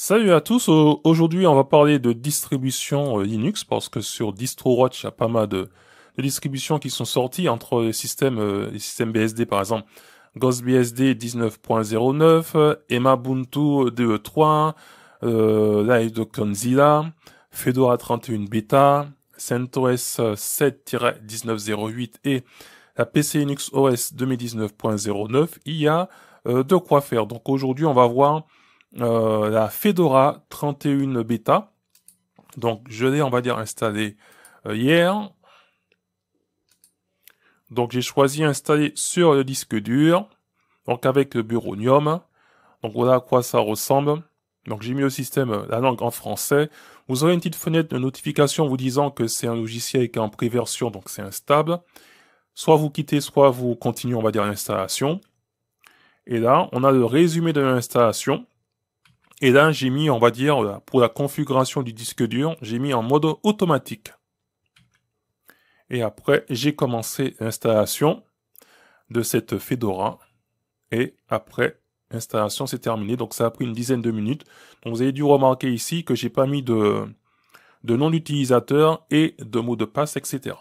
Salut à tous, aujourd'hui on va parler de distribution euh, Linux parce que sur DistroWatch il y a pas mal de, distributions qui sont sorties entre les systèmes, euh, les systèmes BSD par exemple. GhostBSD 19.09, Emabuntu de euh, Live de Conzilla, Fedora 31 Beta, CentOS 7-1908 et la PC Linux OS 2019.09, il y a euh, de quoi faire. Donc aujourd'hui, on va voir euh, la Fedora 31 Beta. Donc je l'ai, on va dire, installé euh, hier. Donc j'ai choisi installer sur le disque dur, donc avec le Buronium. Donc voilà à quoi ça ressemble. Donc j'ai mis le système, euh, la langue en français. Vous aurez une petite fenêtre de notification vous disant que c'est un logiciel qui est en préversion, donc c'est instable. Soit vous quittez, soit vous continuez, on va dire, l'installation. Et là, on a le résumé de l'installation. Et là, j'ai mis, on va dire, pour la configuration du disque dur, j'ai mis en mode automatique. Et après, j'ai commencé l'installation de cette Fedora. Et après, l'installation s'est terminée. Donc, ça a pris une dizaine de minutes. vous avez dû remarquer ici que j'ai pas mis de, de nom d'utilisateur et de mot de passe, etc.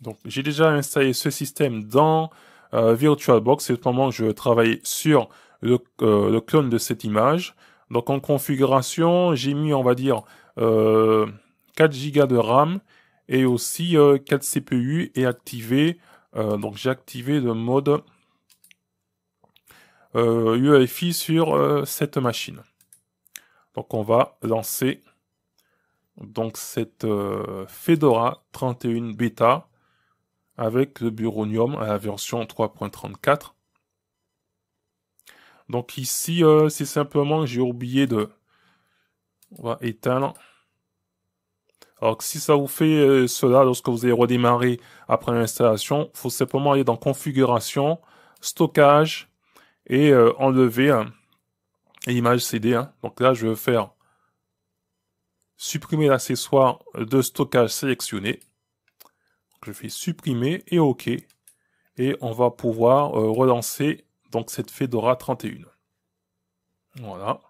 Donc, j'ai déjà installé ce système dans euh, VirtualBox, c'est que je travaille sur euh, le, clone de cette image. Donc en configuration, j'ai mis, on va dire, 4 euh, Go de RAM et aussi 4 CPU et activé. donc j'ai activé le mode euh, UEFI sur cette machine. Donc on va lancer donc cette Fedora 31 Beta avec le Buronium à la version 3.34. Donc ici, euh, c'est simplement, j'ai oublié de... On va éteindre. Alors si ça vous fait euh, cela lorsque vous avez redémarré après l'installation, il faut simplement aller dans Configuration, Stockage et euh, enlever l'image CD. Hein. Donc là, je vais faire supprimer l'accessoire de stockage sélectionné je fais supprimer et OK. Et on va pouvoir euh, relancer donc cette Fedora 31. Voilà.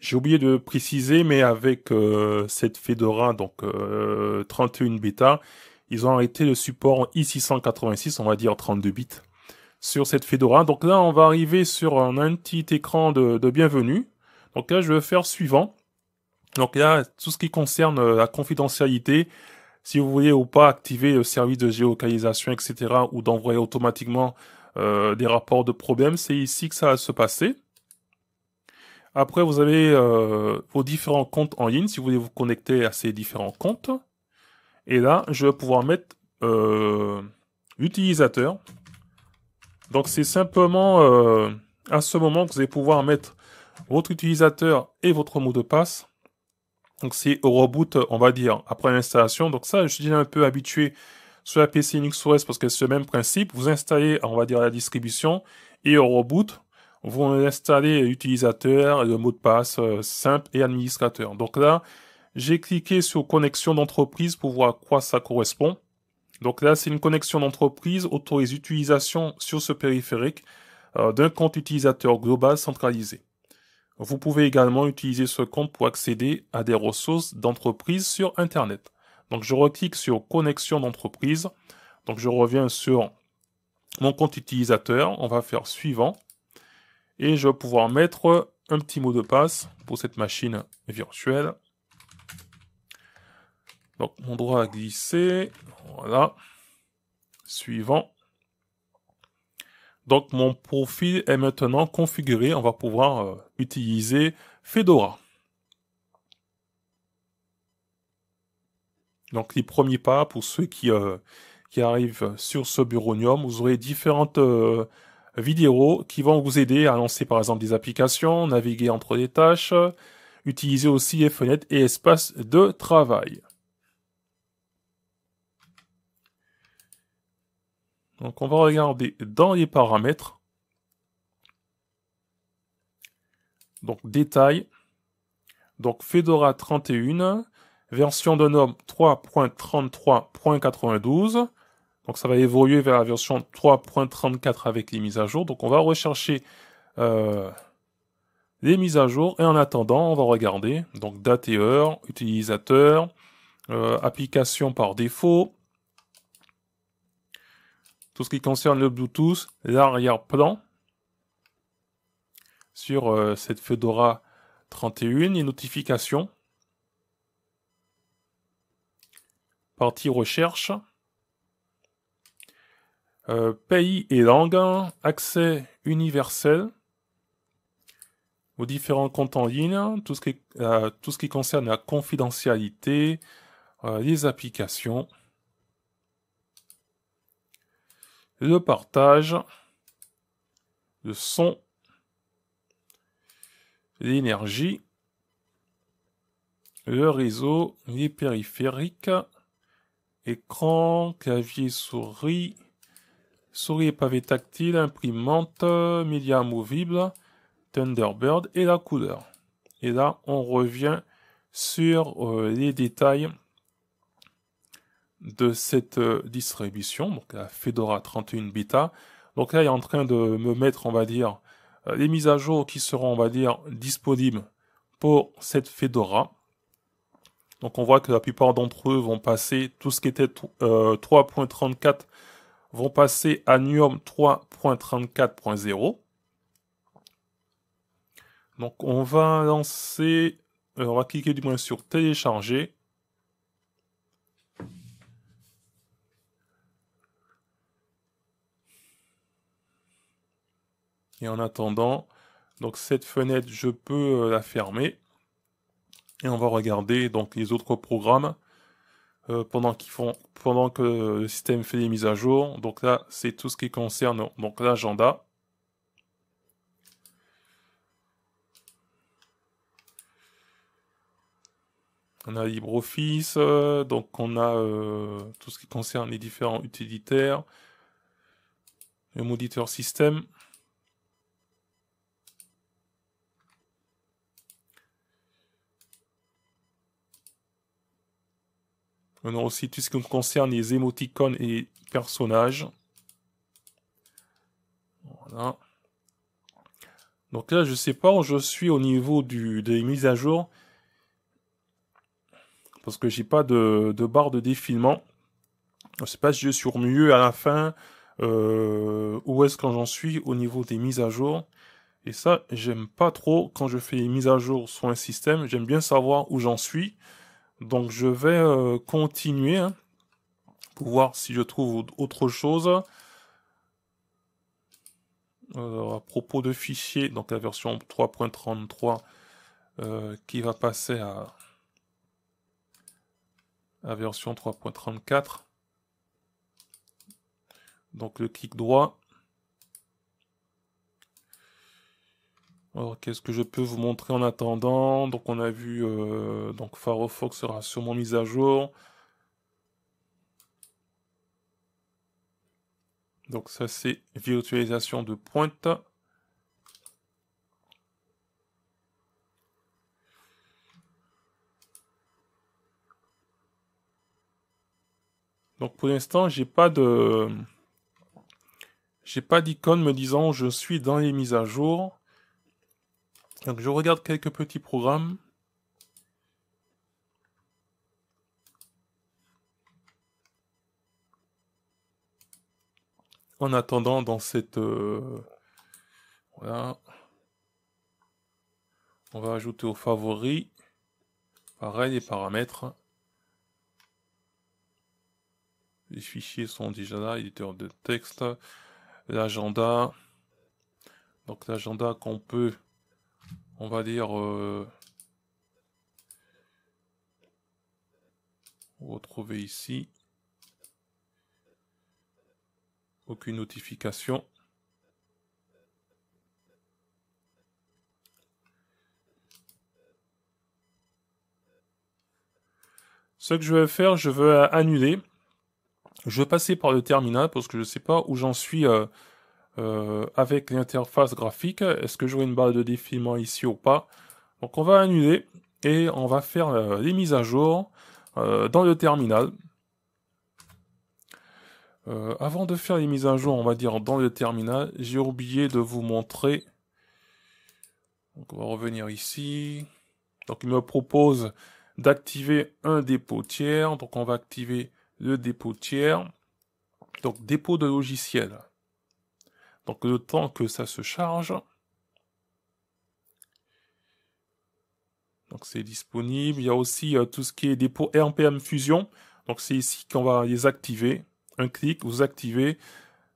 J'ai oublié de préciser, mais avec euh, cette Fedora, donc 31 euh, bêta, ils ont arrêté le support I686, on va dire 32 bits sur cette Fedora. Donc là, on va arriver sur un, petit écran de, bienvenue. Donc là, je vais faire suivant. Donc là, tout ce qui concerne euh, la confidentialité, si vous voulez ou pas activer le service de géolocalisation, etc., ou d'envoyer automatiquement euh, des rapports de problèmes, c'est ici que ça va se passer. Après, vous avez euh, vos différents comptes en ligne, si vous voulez vous connecter à ces différents comptes. Et là, je vais pouvoir mettre Utilisateur ». l'utilisateur. Donc c'est simplement euh, à ce moment que vous allez pouvoir mettre votre utilisateur et votre mot de passe. Donc c'est au reboot, on va dire, après l'installation. Donc ça, je suis déjà un peu habitué sur la PC Linux OS parce que c'est le même principe. Vous installez, on va dire, la distribution et au reboot, vous installez l'utilisateur, le mot de passe euh, simple et administrateur. Donc là, j'ai cliqué sur connexion d'entreprise pour voir à quoi ça correspond. Donc là, c'est une connexion d'entreprise autorise l'utilisation sur ce périphérique euh, d'un compte utilisateur global centralisé. Vous pouvez également utiliser ce compte pour accéder à des ressources d'entreprise sur Internet. Donc je reclique sur connexion d'entreprise. Donc je reviens sur mon compte utilisateur. On va faire suivant. Et je vais pouvoir mettre un petit mot de passe pour cette machine virtuelle. Donc mon droit à glisser, voilà, suivant. Donc mon profil est maintenant configuré, on va pouvoir euh, utiliser Fedora. Donc les premiers pas pour ceux qui, euh, qui arrivent sur ce Bureau Buronium, vous aurez différentes euh, vidéos qui vont vous aider à lancer par exemple des applications, naviguer entre les tâches, utiliser aussi les fenêtres et espaces de travail. Donc on va regarder dans les paramètres. Donc détail. Donc Fedora 31, version de norme 3.33.92. Donc ça va évoluer vers la version 3.34 avec les mises à jour. Donc on va rechercher euh, les mises à jour. Et en attendant, on va regarder. Donc date et heure, utilisateur, euh, application par défaut, tout ce qui concerne le Bluetooth, l'arrière-plan sur euh, cette Fedora 31, les notifications, partie recherche, euh, pays et langue, accès universel aux différents comptes en ligne, tout ce qui euh, concerne la confidentialité, les applications. le partage, le son, l'énergie, le réseau, les périphériques, écran, clavier, souris, souris et pavé tactile, imprimante, média movible Thunderbird et la couleur. Et là, on revient sur euh, les détails de cette euh, distribution, donc la Fedora 31 Beta. Donc là, il est en train de me mettre, on va dire, les euh, mises à jour qui seront, on va dire, disponibles pour cette Fedora. Donc on voit que la plupart d'entre eux vont passer, tout ce qui était 3.34 euh, vont passer à NUOM 3.34.0. Donc on va lancer, on va cliquer du moins sur télécharger. Et en attendant, donc cette fenêtre, je peux euh, la fermer. Et on va regarder donc les autres programmes euh, pendant qu'ils font, pendant que le système fait les mises à jour. Donc là, c'est tout ce qui concerne donc l'agenda. On a LibreOffice, euh, donc on a tout ce qui concerne les différents utilitaires, le moniteur système. On aussi tout ce qui concerne les émoticônes et personnages. Voilà. Donc là, je sais pas où je suis au niveau des mises à jour. Parce que j'ai pas de, barre de défilement. Je sais pas si je suis au mieux à la fin. Euh, où est-ce que j'en suis au niveau des mises à jour. Et ça, j'aime pas trop quand je fais les mises à jour sur un système. J'aime bien savoir où j'en suis. Donc je vais euh, continuer hein, pour voir si je trouve autre chose. à propos de fichiers, donc la version 3.33 euh, qui va passer à la version 3.34. Donc le clic droit, Alors, qu'est-ce que je peux vous montrer en attendant Donc, on a vu, euh, donc Firefox sera sûrement mise à jour. Donc, ça, c'est virtualisation de pointe. Donc, pour l'instant, j'ai pas de, j'ai pas d'icône me disant je suis dans les mises à jour. Donc je regarde quelques petits programmes. En attendant, dans cette... Euh, voilà. On va ajouter aux favoris. Pareil, les paramètres. Les fichiers sont déjà là, éditeur de texte, l'agenda. Donc l'agenda qu'on peut on va dire, retrouver euh, ici, aucune notification. Ce que je vais faire, je veux annuler. Je vais passer par le terminal parce que je ne sais pas où j'en suis euh, euh, avec l'interface graphique. Est-ce que j'aurai une barre de défilement ici ou pas Donc on va annuler et on va faire les euh, mises à jour euh, dans le terminal. avant de faire les mises à jour, on va dire dans le terminal, j'ai oublié de vous montrer. on va revenir ici. Donc il me propose d'activer un dépôt tiers. Donc on va activer le dépôt tiers. Donc dépôt de logiciel. Donc le temps que ça se charge. Donc c'est disponible. Il y a aussi euh, tout ce qui est dépôt RPM fusion. Donc c'est ici qu'on va les activer. Un clic, vous activez.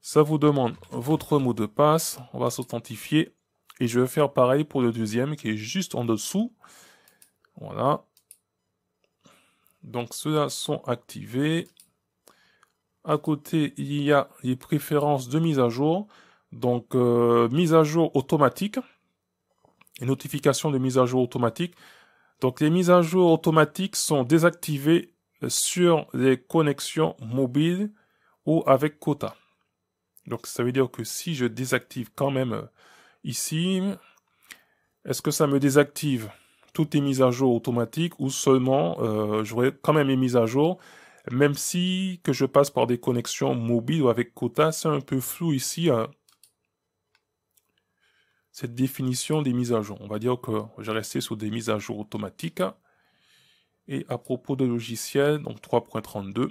Ça vous demande votre mot de passe. On va s'authentifier. Et je vais faire pareil pour le deuxième qui est juste en dessous. Voilà. Donc ceux-là sont activés. À côté, il y a les préférences de mise à jour. Donc, euh, mise à jour automatique. notification de mise à jour automatique. Donc, les mises à jour automatiques sont désactivées euh, sur les connexions mobiles ou avec quota. Donc, ça veut dire que si je désactive quand même euh, ici, est-ce que ça me désactive toutes les mises à jour automatiques ou seulement euh, j'aurai quand même les mises à jour même si que je passe par des connexions mobiles ou avec quota, c'est un peu flou ici. Hein cette définition des mises à jour. On va dire que j'ai resté sur des mises à jour automatiques. Et à propos de logiciel, donc 3.32.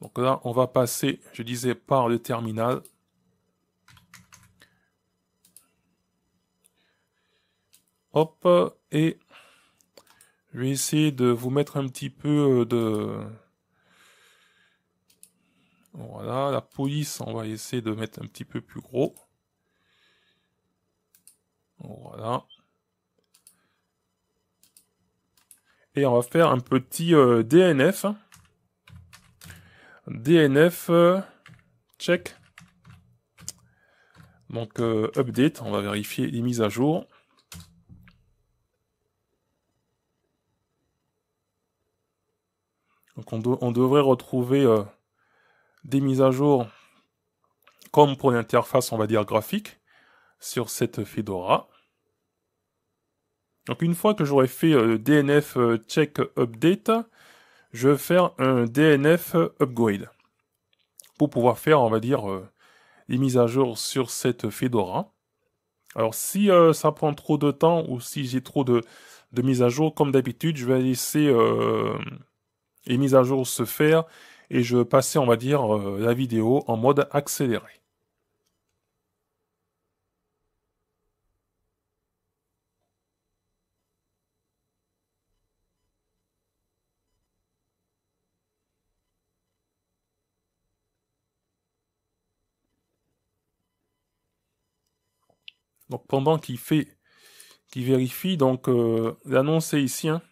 Donc là, on va passer, je disais, par le terminal. Hop, et je vais essayer de vous mettre un petit peu de... Voilà, la police, on va essayer de mettre un petit peu plus gros. Voilà. Et on va faire un petit euh, DNF. DNF euh, check. Donc euh, update, on va vérifier les mises à jour. Donc on, on devrait retrouver des mises à jour comme pour l'interface, on va dire graphique, sur cette Fedora. Donc une fois que j'aurai fait le euh, DNF euh, check update, je vais faire un DNF euh, upgrade pour pouvoir faire, on va dire, les mises à jour sur cette Fedora. Alors si ça prend trop de temps ou si j'ai trop de, de mises à jour, comme d'habitude, je vais laisser les mises à jour se faire et je vais passer, on va dire, la vidéo en mode accéléré. Donc pendant qu'il fait, qu'il vérifie, donc euh, l'annonce est ici. Hein.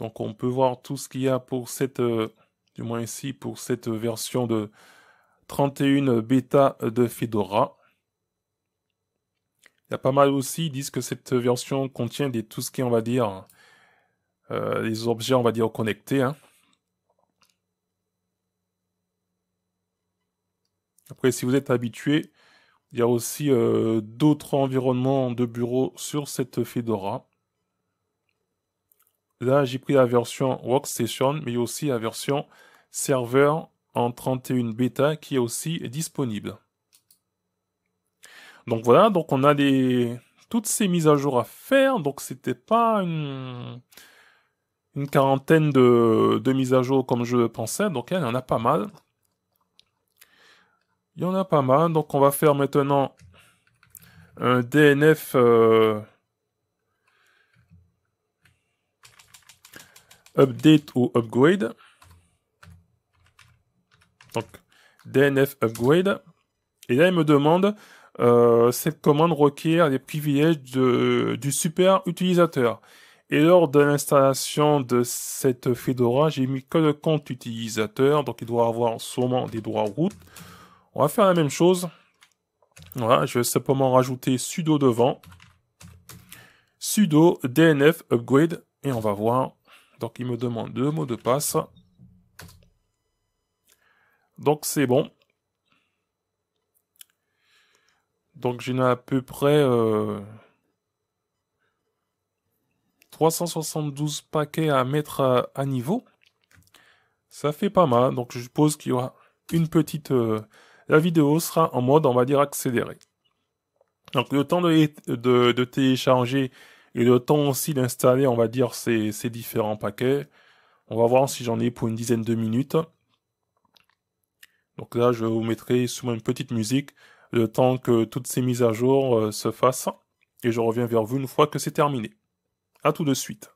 Donc on peut voir tout ce qu'il y a pour cette, euh, du moins ici, pour cette version de 31 bêta de Fedora. Il y a pas mal aussi, ils disent que cette version contient des, tout ce qui est, on va dire, les euh, objets, on va dire, connectés. Hein. Après, si vous êtes habitué, il y a aussi euh, d'autres environnements de bureau sur cette Fedora. Là, j'ai pris la version Workstation, mais il y a aussi la version serveur en 31 bêta qui est aussi disponible. Donc voilà, donc on a des toutes ces mises à jour à faire. Donc c'était pas une, quarantaine de, de mises à jour comme je pensais. Donc hein, il y en a pas mal. Il y en a pas mal, donc on va faire maintenant un DNF euh, update ou upgrade. Donc DNF upgrade. Et là, il me demande euh, cette commande requiert les privilèges de, du super utilisateur. Et lors de l'installation de cette Fedora, j'ai mis que le compte utilisateur, donc il doit avoir sûrement des droits route. On va faire la même chose. Voilà, je vais simplement rajouter sudo devant. Sudo DNF upgrade. Et on va voir. Donc il me demande deux mots de passe. Donc c'est bon. Donc j'ai à peu près 372 euh, paquets à mettre à, niveau. Ça fait pas mal. Donc je suppose qu'il y aura une petite... Euh, la vidéo sera en mode, on va dire, accéléré. Donc le temps de, de, télécharger et le temps aussi d'installer, on va dire, ces, différents paquets. On va voir si j'en ai pour une dizaine de minutes. Donc là, je vous mettrai sous une petite musique le temps que toutes ces mises à jour euh, se fassent. Et je reviens vers vous une fois que c'est terminé. À tout de suite.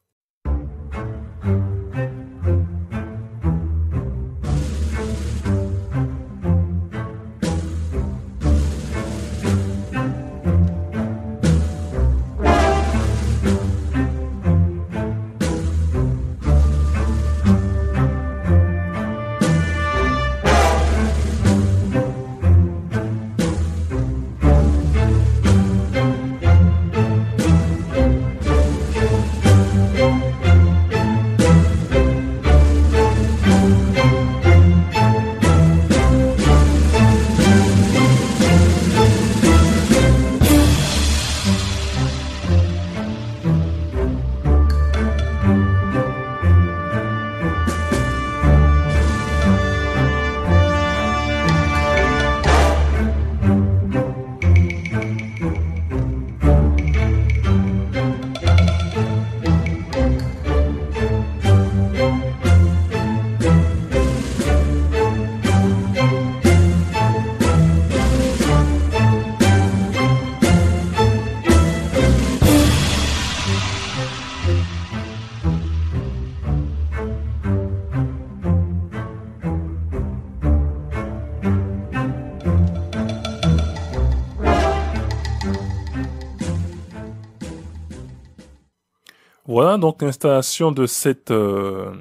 donc l'installation de cette, euh,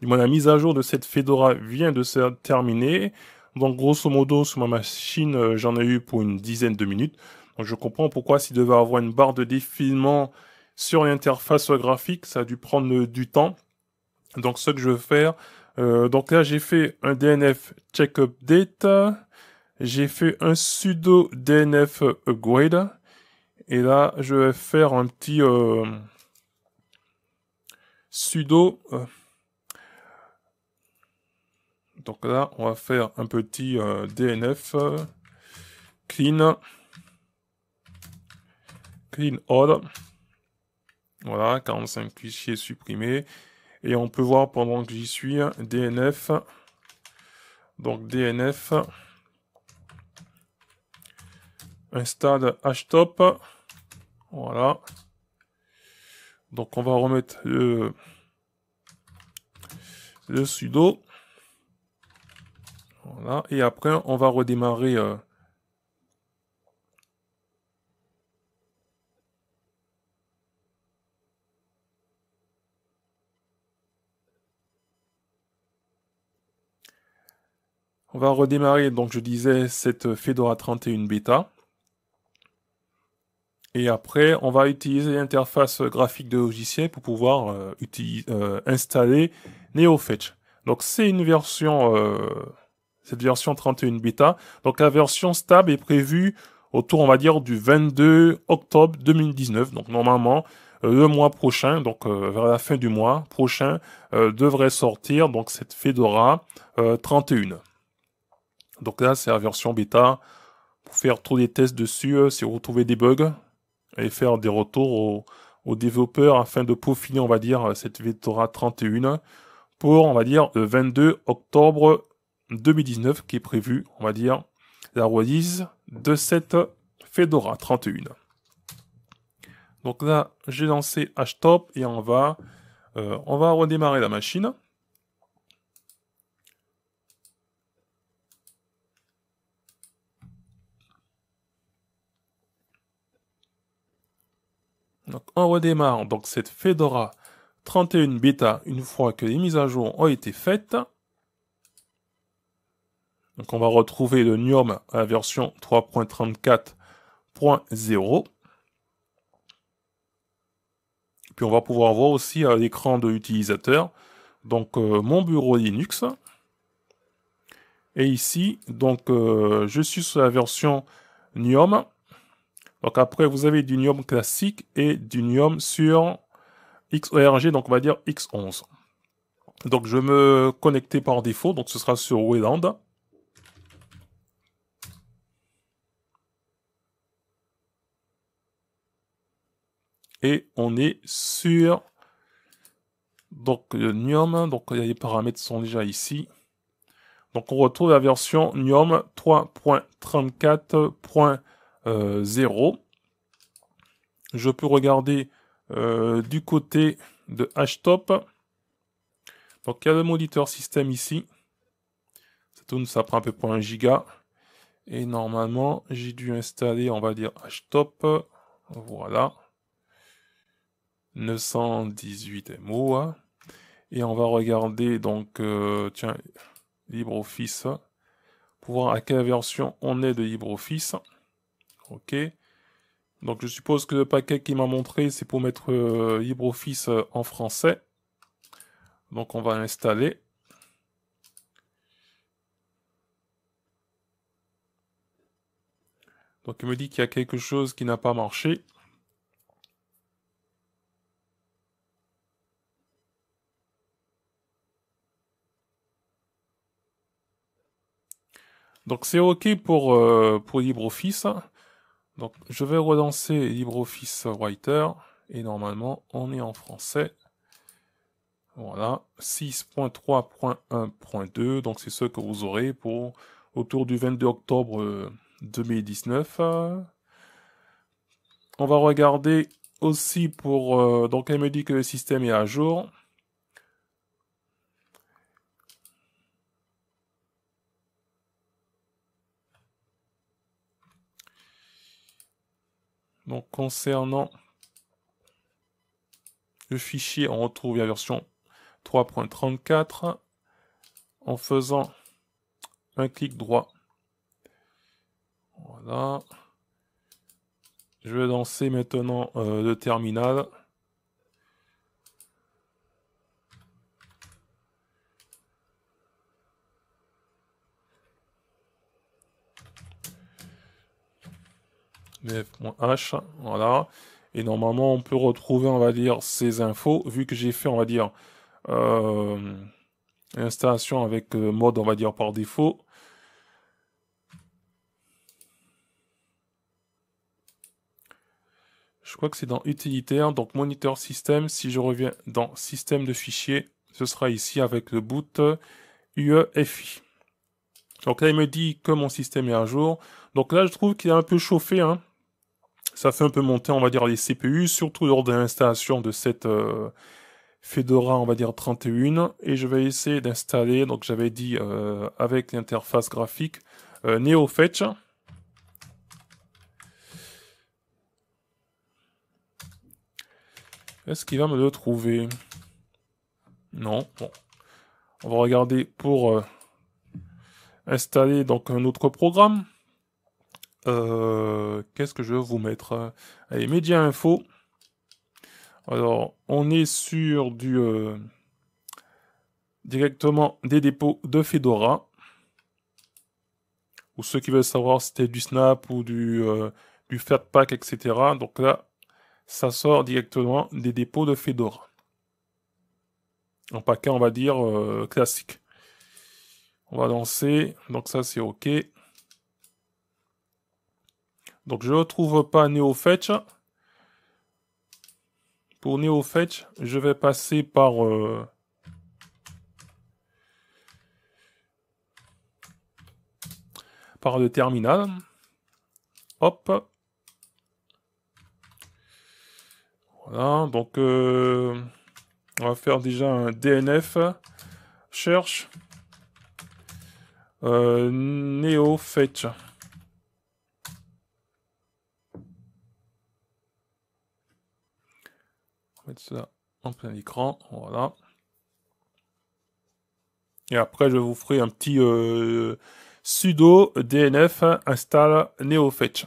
du moins la mise à jour de cette Fedora vient de se terminer. Donc grosso modo sur ma machine euh, j'en ai eu pour une dizaine de minutes. Donc je comprends pourquoi s'il devait avoir une barre de défilement sur l'interface graphique, ça a dû prendre euh, du temps. Donc ce que je vais faire, donc là j'ai fait un DNF check update, j'ai fait un sudo DNF upgrade, et là je vais faire un petit sudo. Euh. Donc là, on va faire un petit euh, DNF euh, clean clean all. Voilà, 45 fichiers supprimés. Et on peut voir pendant que j'y suis hein, DNF. Donc DNF install htop. Voilà. Donc on va remettre le, le sudo. Voilà. Et après, on va redémarrer. Euh, on va redémarrer, donc je disais, cette Fedora 31 bêta. Et après, on va utiliser l'interface graphique de logiciel pour pouvoir euh, euh, installer NeoFetch. Donc c'est une version, euh, cette version 31 bêta. Donc la version stable est prévue autour, on va dire, du 22 octobre 2019. Donc normalement, le mois prochain, donc vers la fin du mois prochain, devrait sortir donc cette Fedora 31. Donc là, c'est la version bêta. Pour faire tous les tests dessus, si vous retrouvez des bugs, et faire des retours aux, développeurs afin de peaufiner, on va dire, cette Fedora 31 pour, on va dire, le 22 octobre 2019 qui est prévu, on va dire, la release de cette Fedora 31. Donc là, j'ai lancé HTOP et on va, euh, on va redémarrer la machine. Donc on redémarre donc cette Fedora 31 bêta une fois que les mises à jour ont été faites. Donc on va retrouver le Gnome à la version 3.34.0. Puis on va pouvoir voir aussi à l'écran de l'utilisateur donc euh, mon bureau Linux. Et ici, donc euh, je suis sur la version Gnome donc après, vous avez du nium classique et du nium sur XORG, donc on va dire X11. Donc je vais me connecter par défaut, donc ce sera sur Wayland. Et on est sur donc le Nium, donc les paramètres sont déjà ici. Donc on retrouve la version Nium 3.34. 0. Euh, Je peux regarder euh, du côté de htop. Donc il y a le moniteur système ici. Ça tourne, ça prend à peu près un giga. Et normalement, j'ai dû installer, on va dire, htop. Voilà. 918 MO. Hein. Et on va regarder, donc, euh, tiens, LibreOffice. Pour voir à quelle version on est de LibreOffice. Ok. Donc je suppose que le paquet qu'il m'a montré, c'est pour mettre euh, LibreOffice euh, en français. Donc on va l'installer. Donc il me dit qu'il y a quelque chose qui n'a pas marché. Donc c'est OK pour, euh, pour LibreOffice. Donc je vais relancer LibreOffice Writer et normalement on est en français. Voilà, 6.3.1.2, donc c'est ce que vous aurez pour autour du 22 octobre 2019. Euh, on va regarder aussi pour... Euh, donc elle me dit que le système est à jour. Donc concernant le fichier, on retrouve la version 3.34 en faisant un clic droit. Voilà. Je vais lancer maintenant euh, le terminal. voilà. Et normalement, on peut retrouver, on va dire, ces infos, vu que j'ai fait, on va dire, euh, installation avec euh, mode, on va dire, par défaut. Je crois que c'est dans utilitaire, donc moniteur système. Si je reviens dans système de fichiers, ce sera ici avec le boot UEFI. Donc là, il me dit que mon système est à jour. Donc là, je trouve qu'il a un peu chauffé. Hein ça fait un peu monter, on va dire, les CPU, surtout lors de l'installation de cette euh, Fedora, on va dire, 31. Et je vais essayer d'installer, donc j'avais dit euh, avec l'interface graphique, euh, NeoFetch. Est-ce qu'il va me le trouver Non, bon. On va regarder pour installer donc un autre programme. Euh, qu'est-ce que je vais vous mettre euh, Allez, médias info. Alors, on est sur du euh, directement des dépôts de Fedora. Ou ceux qui veulent savoir si c'était du Snap ou du, euh, du etc. Donc là, ça sort directement des dépôts de Fedora. En paquet, on va dire classique. On va lancer. Donc ça, c'est OK. Donc je ne retrouve pas NeoFetch. Pour NeoFetch, je vais passer par... Euh, par le terminal. Hop. Voilà, donc euh, on va faire déjà un DNF cherche euh, NeoFetch. ça en plein écran. Voilà. Et après, je vous ferai un petit euh, sudo dnf install neofetch.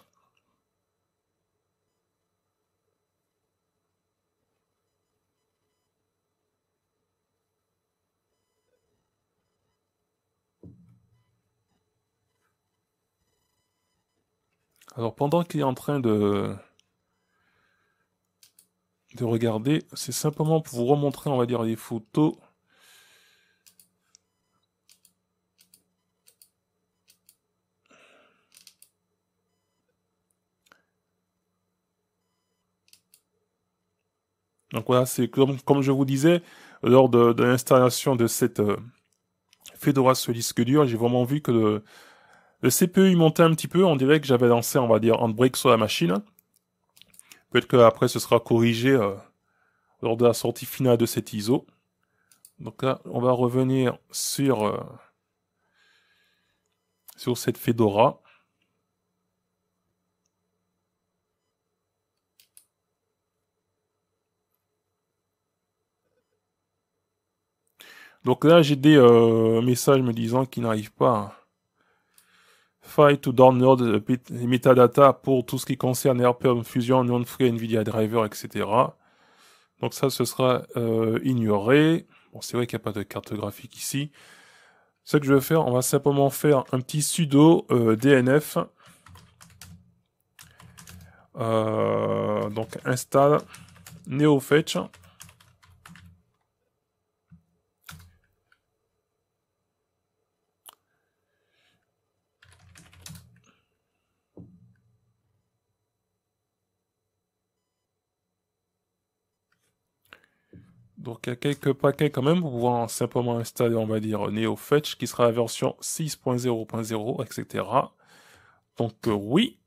Alors pendant qu'il est en train de de regarder. C'est simplement pour vous remontrer, on va dire, les photos. Donc voilà, c'est comme, comme je vous disais, lors de, l'installation de cette euh, Fedora sur disque dur, j'ai vraiment vu que le, CPU montait un petit peu. On dirait que j'avais lancé, on va dire, break sur la machine. Peut-être qu'après, ce sera corrigé euh, lors de la sortie finale de cet ISO. Donc là, on va revenir sur, euh, sur cette Fedora. Donc là, j'ai des euh, messages me disant qu'ils n'arrivent pas file to download the metadata pour tout ce qui concerne RPM Fusion, non-free NVIDIA driver, etc. Donc ça, ce sera euh, ignoré. Bon, c'est vrai qu'il n'y a pas de carte graphique ici. Ce que je vais faire, on va simplement faire un petit sudo euh, DNF. Euh, donc install NeoFetch. Donc il y a quelques paquets quand même pour pouvoir simplement installer, on va dire, NeoFetch qui sera la version 6.0.0, etc. Donc euh, oui,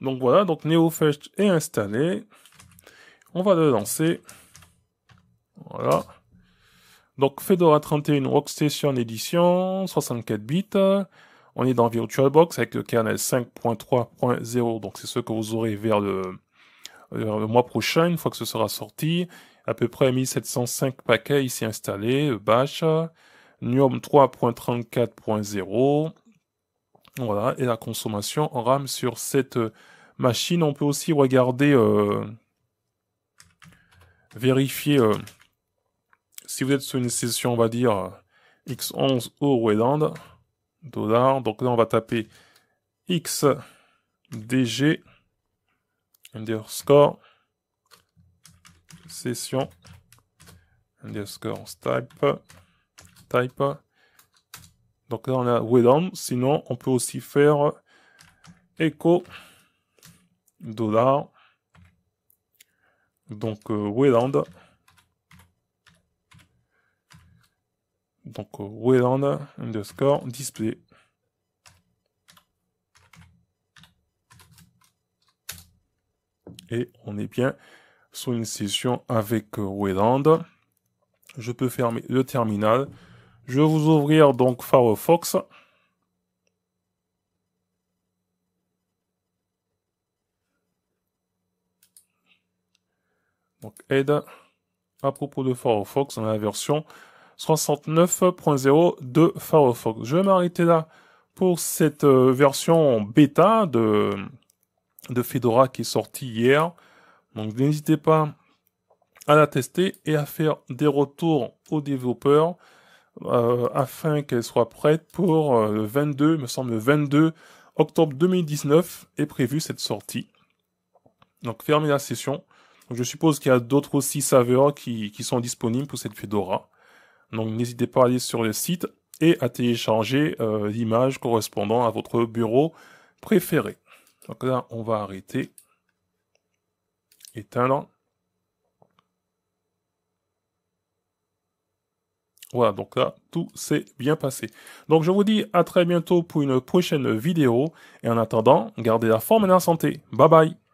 Donc voilà, donc NeoFetch est installé. On va le lancer. Voilà. Donc Fedora 31 Rockstation Edition, 64 bits. On est dans VirtualBox avec le kernel 5.3.0, donc c'est ce que vous aurez vers le, mois prochain, une fois que ce sera sorti. À peu près 1705 paquets ici installés, Bash, Neom 3.34.0, voilà, et la consommation en RAM sur cette euh, machine. On peut aussi regarder, euh, vérifier euh, si vous êtes sur une session, on va dire X11 ou Wayland, dollar. Donc là, on va taper XDG underscore session underscore type type donc là, on a Wayland. Sinon, on peut aussi faire echo dollar. Donc euh, Wayland. Donc euh, Wayland underscore display. Et on est bien sur une session avec euh, Wayland. Je peux fermer le terminal. Je vais vous ouvrir donc Firefox. Donc aide à propos de Firefox, on a la version 69.0 de Firefox. Je vais m'arrêter là pour cette euh, version bêta de, de Fedora qui est sortie hier. Donc n'hésitez pas à la tester et à faire des retours aux développeurs. Euh, afin qu'elle soit prête pour euh, le 22, me semble, le 22 octobre 2019 est prévue cette sortie. Donc fermez la session. je suppose qu'il y a d'autres aussi saveurs qui, sont disponibles pour cette Fedora. Donc n'hésitez pas à aller sur le site et à télécharger euh, l'image correspondant à votre bureau préféré. Donc là, on va arrêter. Éteindre. Voilà, donc là, tout s'est bien passé. Donc je vous dis à très bientôt pour une prochaine vidéo. Et en attendant, gardez la forme et la santé. Bye bye